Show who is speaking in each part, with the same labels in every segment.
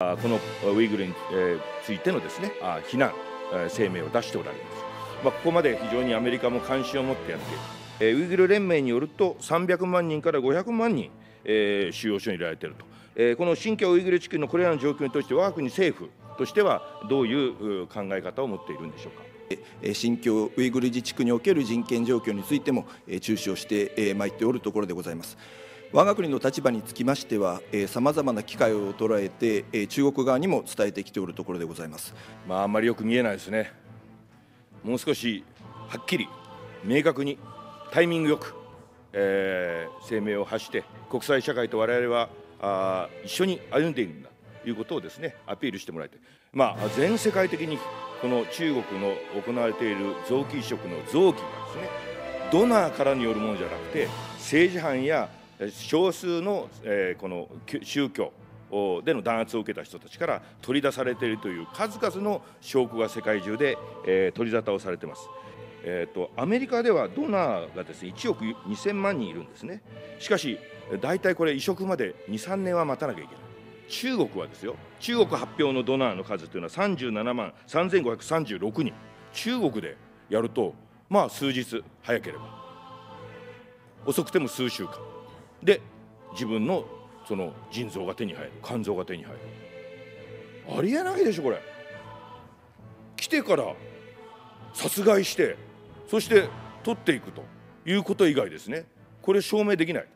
Speaker 1: このウイグルについてのですね非難声明を出しておられます、まあ、ここまで非常にアメリカも関心を持ってやっているウイグル連盟によると300万人から500万人、収容所に入れられていると、この新疆ウイグル地区のこれらの状況に対して我が国政府としてはどういう考え方を持っているんでしょ
Speaker 2: うか。新疆ウイグル自治区における人権状況についても注視をしてまいっておるところでございます。我が国の立場につきましては、さまざまな機会を捉えて、え中国側にも伝えてきておるところでございます、まあ、あんまりよく見えないですね、も
Speaker 1: う少しはっきり、明確に、タイミングよく、えー、声明を発して、国際社会と我々はあ一緒に歩んでいるんだということをですねアピールしてもらいたい、まあ、全世界的にこの中国の行われている臓器移植の臓器がですね、ドナーからによるものじゃなくて、政治犯や少数の、えー、この宗教での弾圧を受けた人たちから取り出されているという数々の証拠が世界中で、えー、取り沙汰をされています。えーと、アメリカではドナーがです、ね、1億2000万人いるんですね。しかし、大体これ、移植まで2、3年は待たなきゃいけない。中国はですよ、中国発表のドナーの数というのは37万3536人、中国でやると、まあ数日早ければ、遅くても数週間。で自分のその腎臓が手に入る肝臓が手に入るありえないでしょこれ来てから殺害してそして取っていくということ以外ですねこれ証明できな
Speaker 2: い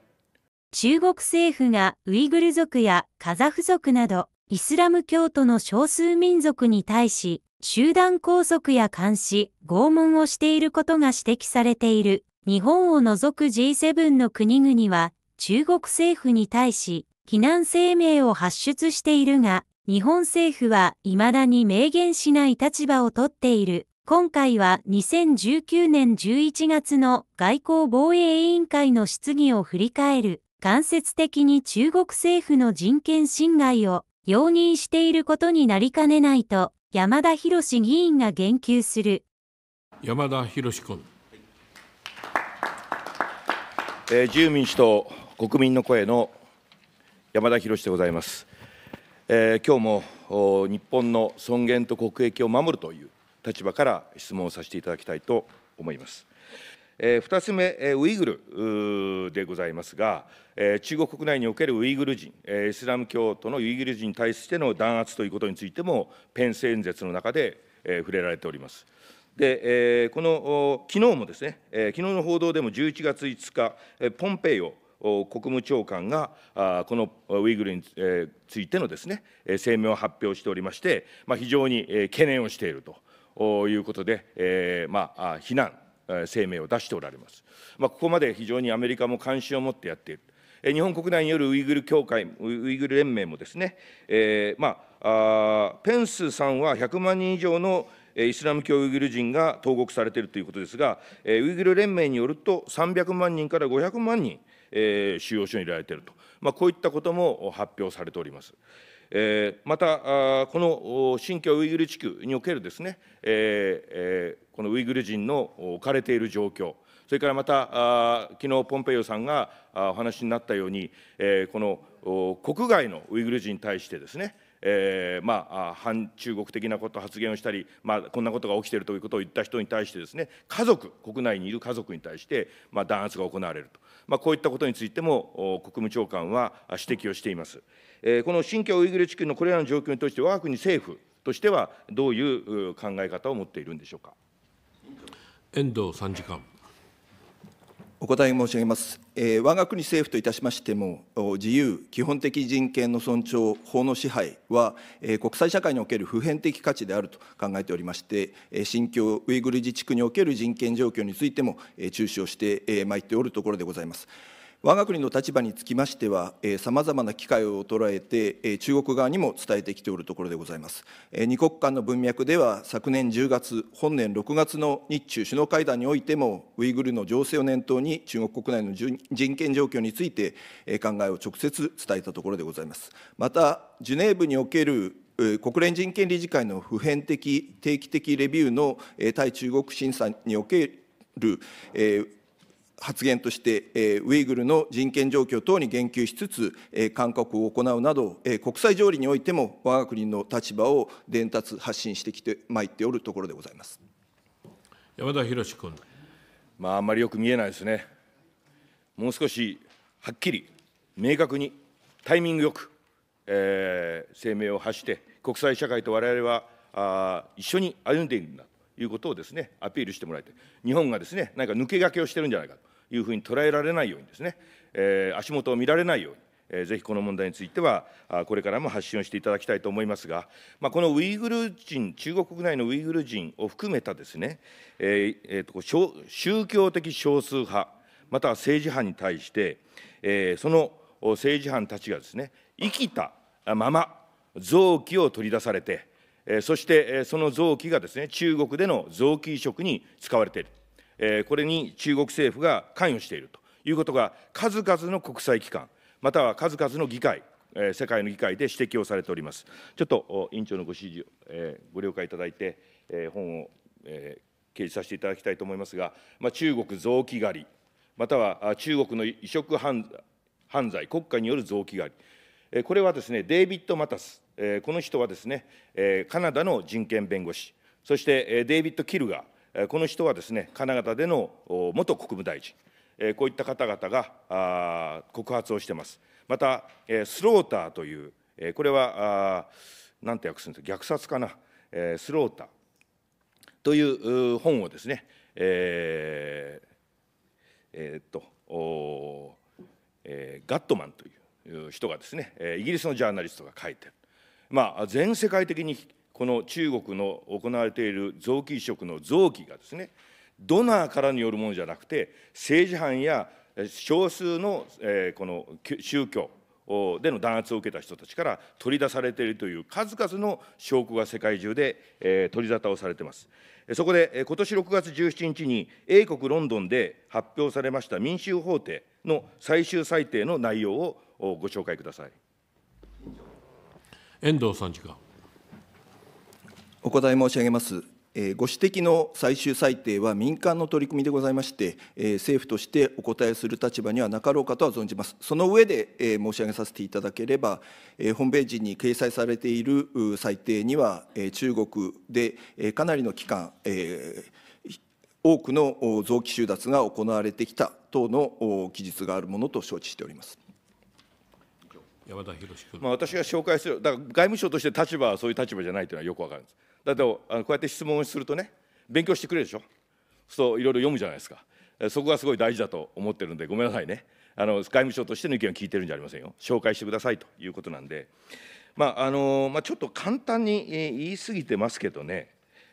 Speaker 2: 中国政府がウイグル族やカザフ族などイスラム教徒の少数民族に対し集団拘束や監視、拷問をしていることが指摘されている日本を除く G7 の国々は中国政府に対し、非難声明を発出しているが、日本政府は未だに明言しない立場をとっている。今回は2019年11月の外交防衛委員会の質疑を振り返る。間接的に中国政府の人権侵害を容認していることになりかねないと山田博議員が言及する。
Speaker 1: 山田博君、えー、自由民主党国民の声の山田博でございます、えー、今日も日本の尊厳と国益を守るという立場から質問をさせていただきたいと思います、えー、2つ目、えウイグルでございますが、えー、中国国内におけるウイグル人、えイスラム教徒のウイグル人に対しての弾圧ということについてもペンス演説の中で、えー、触れられておりますで、えー、この昨日もですね、えー、昨日の報道でも11月5日、えポンペイオ国務長官が、このウイグルについてのですね、声明を発表しておりまして、まあ、非常に懸念をしているということで、えまあ、非難声明を出しておられます。まあ、ここまで非常にアメリカも関心を持ってやっている。日本国内によるウイグル協会、ウイグル連盟もですね、えまあ、ペンスさんは100万人以上のイスラム教ウイグル人が投獄されているということですが、ウイグル連盟によると、300万人から500万人、えー、収容所にいられていると、まあ、こういったことも発表されております。えー、また、この新疆ウイグル地区におけるですね、えー、このウイグル人の置かれている状況、それからまた、あ昨日ポンペイオさんがお話になったように、えー、この国外のウイグル人に対してですね、えー、まあ、反中国的なこと発言をしたり、まあ、こんなことが起きているということを言った人に対してですね家族国内にいる家族に対して、まあ、弾圧が行われるとまあ、こういったことについても国務長官は指摘をしています。この新疆ウイグル地区のこれらの状況に対して、我が国政府としてはどういう考え方を持っているんでしょうか。
Speaker 2: 遠藤参事官。お答え申し上げます、えー、我が国政府といたしましても、自由、基本的人権の尊重、法の支配は、えー、国際社会における普遍的価値であると考えておりまして、えー、新疆ウイグル自治区における人権状況についても、えー、注視をしてまい、えー、っておるところでございます。我が国の立場につきましては、さまざまな機会を捉えて、中国側にも伝えてきておるところでございます。二国間の文脈では、昨年10月、本年6月の日中首脳会談においても、ウイグルの情勢を念頭に、中国国内の人権状況について、考えを直接伝えたところでございます。また、ジュネーブにおける国連人権理事会の普遍的、定期的レビューの対中国審査における、えー発言として、えウイグルの人権状況等に言及しつつ、え勧告を行うなど、え国際条理においても我が国の立場を伝達発信してきてまいっておるところでございます
Speaker 1: 山田博君、まあ、あんまりよく見えないですねもう少しはっきり明確にタイミングよく、えー、声明を発して国際社会と我々はあ一緒に歩んでいるんだいうことをですねアピールしてもらいたい、日本がですね何か抜け駆けをしてるんじゃないかというふうに捉えられないようにですね、えー、足元を見られないように、えぜひこの問題については、これからも発信をしていただきたいと思いますが、まあ、このウイグル人、中国国内のウイグル人を含めたですね、えーえーと、宗教的少数派、または政治犯に対して、えー、その政治犯たちがですね、生きたまま臓器を取り出されて、そしてその臓器がですね中国での臓器移植に使われているえこれに中国政府が関与しているということが、数々の国際機関、または数々の議会、え世界の議会で指摘をされております。ちょっと委員長のご指示を、えご了解いただいて、え本を、え掲示させていただきたいと思いますが、ま中国臓器狩り、または中国の移植犯罪、国家による臓器狩り、これはですね、デイビッド・マタス、この人はですね、カナダの人権弁護士、そしてデイビッド・キルガー、この人はですね、金型での元国務大臣、こういった方々が告発をしてます。また、スローターという、これは、なんて訳すんですか、虐殺かな、スローターという本をですね、えーえー、っと、えー、ガットマンという人がですねイギリスのジャーナリストが書いてる、まあ、全世界的にこの中国の行われている臓器移植の臓器がですね、ドナーからによるものじゃなくて、政治犯や少数の、えー、この宗教での弾圧を受けた人たちから取り出されているという数々の証拠が世界中で、えー、取り沙汰をされています。そこで、今年6月17日に英国・ロンドンで発表されました民衆法廷の最終裁定の内容をご紹介ください。
Speaker 2: 遠藤参事官。お答え申し上げます。ご指摘の最終裁定は民間の取り組みでございまして、政府としてお答えする立場にはなかろうかとは存じます。その上で申し上げさせていただければ、ホームページに掲載されている裁定には、中国でかなりの期間、多くの臓器収奪が行われてきた等の記述があるものと承知しております。
Speaker 1: 山田博君まあ、私が紹介する、だから外務省として立場はそういう立場じゃないというのはよくわかるんです。だってこうやって質問をするとね勉強してくれるでしょそういろいろ読むじゃないですかそこがすごい大事だと思ってるんでごめんなさいねあの外務省としての意見を聞いてるんじゃありませんよ紹介してくださいということなんで、まああのまあ、ちょっと簡単に言い過ぎてますけどね、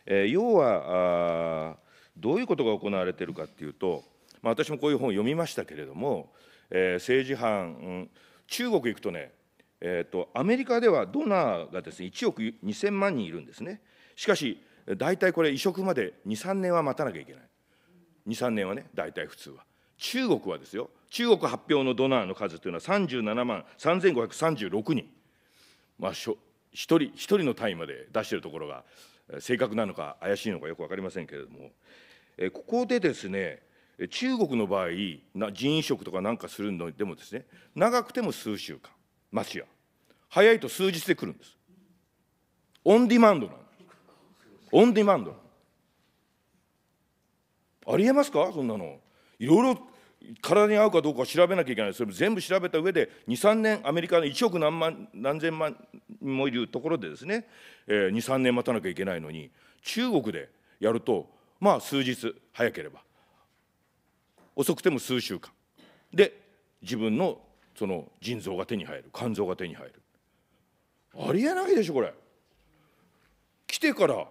Speaker 1: えー、要はどういうことが行われているかっていうと、まあ、私もこういう本を読みましたけれども、えー、政治犯、うん、中国行くとねえーと、アメリカではドナーがです、ね、1億2000万人いるんですね。しかし、大体これ、移植まで2、3年は待たなきゃいけない。2、3年はね、大体普通は。中国はですよ、中国発表のドナーの数というのは37万3536人、まあ、しょ1人、1人の単位まで出しているところが、正確なのか怪しいのかよく分かりませんけれども、えここでですね、中国の場合、な人移植とかなんかするのでもですね、長くても数週間。マシや早いと数日で来るんですオンディマンドなのオンディマンドなのありえますかそんなのいろいろ体に合うかどうか調べなきゃいけないそれも全部調べた上で23年アメリカの1億何万何千万もいるところでですね、えー、23年待たなきゃいけないのに中国でやるとまあ数日早ければ遅くても数週間で自分のその腎臓が手に入る肝臓が手に入るありえないでしょこれ来てから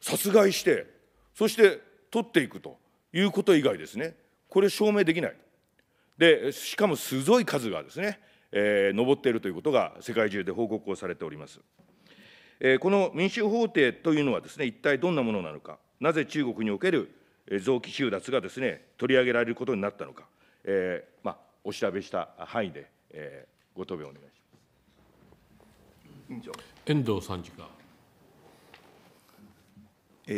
Speaker 1: 殺害してそして取っていくということ以外ですねこれ証明できないでしかもすごい数がですね、えー、上っているということが世界中で報告をされております、えー、この民主法廷というのはですね一体どんなものなのかなぜ中国における臓器収奪がですね取り上げられることになったのか、えーまあ、お調べした範囲で、えー、ご答弁をお願いし
Speaker 2: ます委員長遠藤参事官、え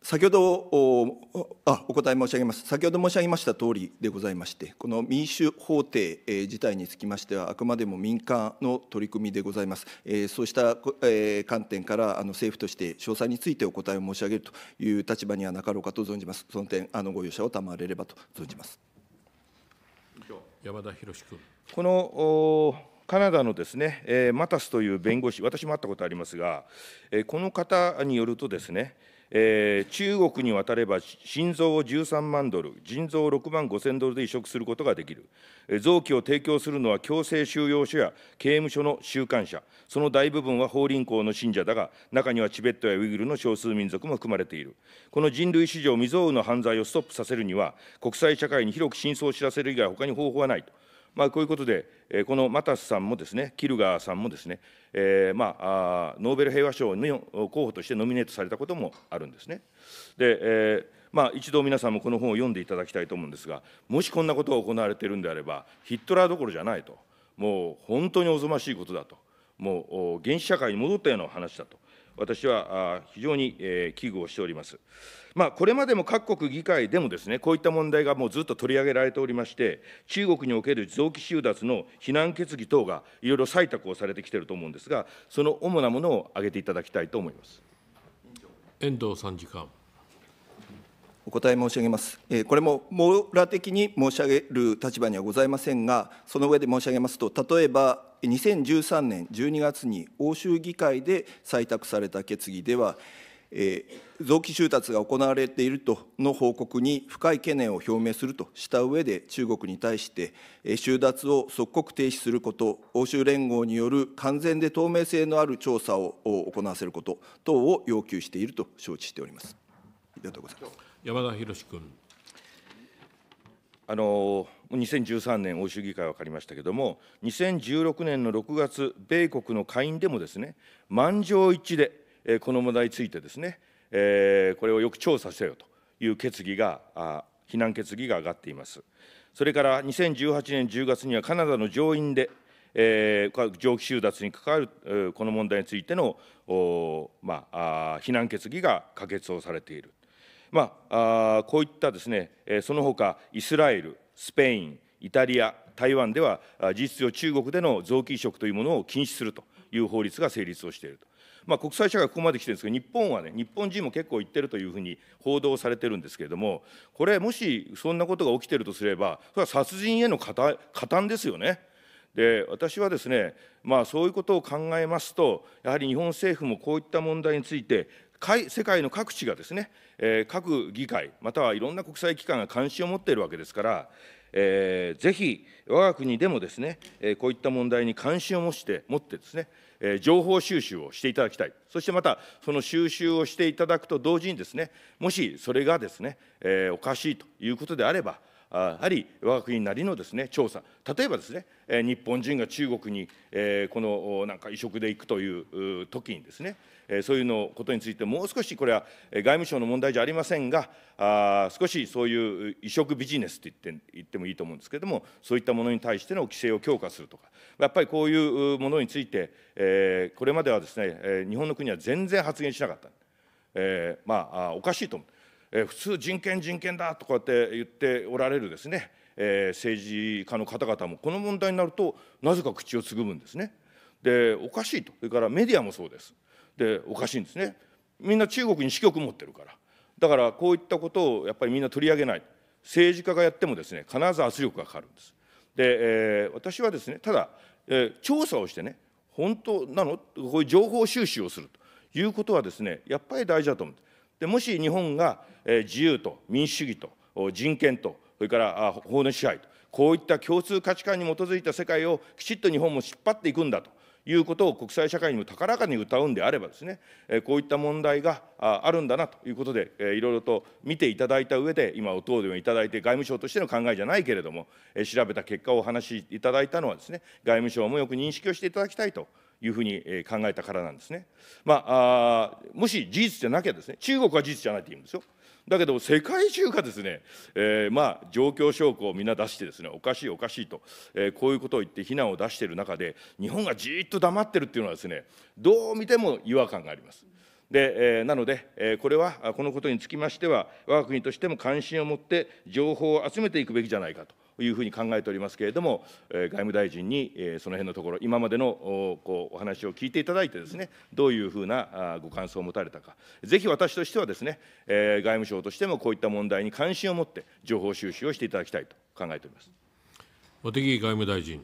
Speaker 2: ー、先ほどおあお答え申し上げます、先ほど申し上げました通りでございまして、この民主法廷、えー、自体につきましては、あくまでも民間の取り組みでございます、えー、そうした、えー、観点からあの政府として詳細についてお答えを申し上げるという立場にはなかろうかと存じます、その点、あのご容赦を賜れればと存じます。
Speaker 1: 山田博君
Speaker 2: このカナダのですね、えー、マタスという弁護士、
Speaker 1: 私も会ったことありますが、えー、この方によるとですね、えー、中国に渡れば心臓を13万ドル、腎臓を6万5千ドルで移植することができる、えー、臓器を提供するのは強制収容所や刑務所の収監者、その大部分は法輪功の信者だが、中にはチベットやウイグルの少数民族も含まれている、この人類史上未曾有の犯罪をストップさせるには、国際社会に広く真相を知らせる以外、他に方法はないと。まあ、こういうことで、このマタスさんもですね、キルガーさんもですね、えー、まあ、ノーベル平和賞の候補としてノミネートされたこともあるんですね。で、えーまあ、一度皆さんもこの本を読んでいただきたいと思うんですが、もしこんなことが行われているんであれば、ヒットラーどころじゃないと、もう本当におぞましいことだと、もう原始社会に戻ったような話だと私は非常に危惧をしております。まあ、これまでも各国議会でもですね、こういった問題がもうずっと取り上げられておりまして、中国における臓器収奪の非難決議等がいろいろ採択をされてきていると思うんですが、その
Speaker 2: 主なものを挙げていただきたいと思います。遠藤参事官。答え申し上げます。これも網羅的に申し上げる立場にはございませんが、その上で申し上げますと、例えば2013年12月に欧州議会で採択された決議では、臓器収奪が行われているとの報告に深い懸念を表明するとした上で中国に対して、収奪を即刻停止すること欧州連合による完全で透明性のある調査を行わせること等を要求していると承知しております。ありがとうございます。
Speaker 1: 山田博君。
Speaker 2: あの2013年、
Speaker 1: 欧州議会分かりましたけれども、2016年の6月、米国の下院でもですね、満場一致で、えこの問題についてですね、えこれをよく調査せよという決議が、あ非難決議が上がっています。それから2018年10月にはカナダの上院で、えー、蒸気収奪に関わる、えー、この問題についての、まあ、非難決議が可決をされている。まあ、あこういったですね、その他、イスラエル、スペイン、イタリア、台湾では、事実上、中国での臓器移植というものを禁止するという法律が成立をしていると。まあ、国際社会、ここまで来てるんですけど、日本はね、日本人も結構行ってるというふうに報道されてるんですけれども、これ、もしそんなことが起きてるとすれば、それは殺人への加担ですよね。で私はですね、まあ、そういうことを考えますと、やはり日本政府もこういった問題について、世界の各地がですね、えー、各議会、またはいろんな国際機関が関心を持っているわけですから、えー、ぜひ我が国でもですね、えこういった問題に関心を持って持ってですね、え情報収集をしていただきたい、そしてまたその収集をしていただくと同時にですね、もしそれがですね、えおかしいということであれば、あり、我が国なりのです、ね、調査、例えばですね、日本人が中国に、えこのなんか移植で行くという時にですね、そういうのことについて、もう少しこれは外務省の問題じゃありませんが、あ少しそういう移植ビジネスと言って言ってもいいと思うんですけれども、そういったものに対しての規制を強化するとか、やっぱりこういうものについて、えこれまではですね、日本の国は全然発言しなかった、えまあ、おかしいと思う。え普通人権人権だとかって言っておられるですね、え政治家の方々もこの問題になるとなぜか口をつぐむんですね。でおかしいとそれからメディアもそうです。でおかしいんですね。みんな中国に支局持ってるからだからこういったことをやっぱりみんな取り上げない政治家がやってもですね必ず圧力がかかるんです。で、えー、私はですねただ、えー、調査をしてね本当なのこういう情報収集をするということはですねやっぱり大事だと思うんです。でもし日本が自由と民主主義と人権と、それから法の支配と、こういった共通価値観に基づいた世界をきちっと日本も引っ張っていくんだということを国際社会にも高らかに歌うんであればですね、こういった問題があるんだなということで、いろいろと見ていただいた上で、今、お答弁いただいて、外務省としての考えじゃないけれども、調べた結果をお話しいただいたのはですね、外務省もよく認識をしていただきたいというふうに考えたからなんですね。まあ、もし事実じゃなきゃですね、中国は事実じゃないって言うんですよ。だけど、世界中がですね、えー、まあ、状況証拠をみんな出してですね、おかしい、おかしいと、えー、こういうことを言って非難を出している中で、日本がじっと黙ってるっていうのはですね、どう見ても違和感があります。で、えー、なので、えー、これは、このことにつきましては、我が国としても関心を持って情報を集めていくべきじゃないかと。いうふうに考えておりますけれども、外務大臣にその辺のところ、今までのこうお話を聞いていただいてですね、どういうふうなご感想を持たれたか、ぜひ私としてはですね、外務省としてもこういった問題に関心を持って情報収集をしていただきたいと考えております。茂木外務大臣。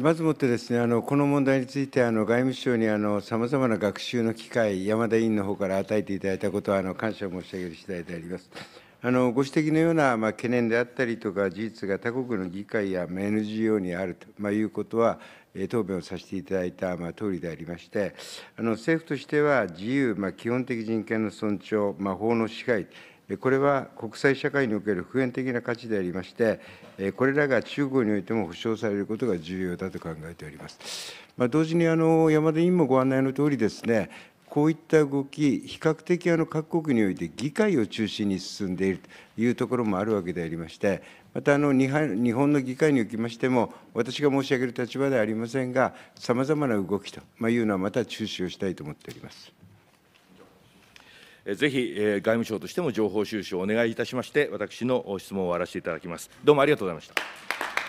Speaker 2: まずもってですね、あのこの問題について、あの外務省にさまざまな学習の機会、山田委員の方から与えていただいたことはあの感謝を申し上げる次第であります。あのご指摘のような、まあ、懸念であったりとか、事実が他国の議会や NGO にあると、まあ、いうことは、答弁をさせていただいた、まあ、とおりでありまして、あの政府としては、自由、まあ、基本的人権の尊重、まあ、法の支配、これは国際社会における普遍的な価値でありまして、これらが中国においても保障されることが重要だと考えております。まあ、同時にあの山田委員もご案内のとおりですね、こういった動き、比較的あの各国において議会を中心に進んでいるというところもあるわけでありまして、またあの日本の議会におきましても、私が申し上げる立場ではありませんが、さまざまな動きというのは、また注視をしたいと思っております。
Speaker 1: ぜひ外務省としても情報収集をお願いいたしまして、私の質問を終わらせていただきます。どうもありがとうございました。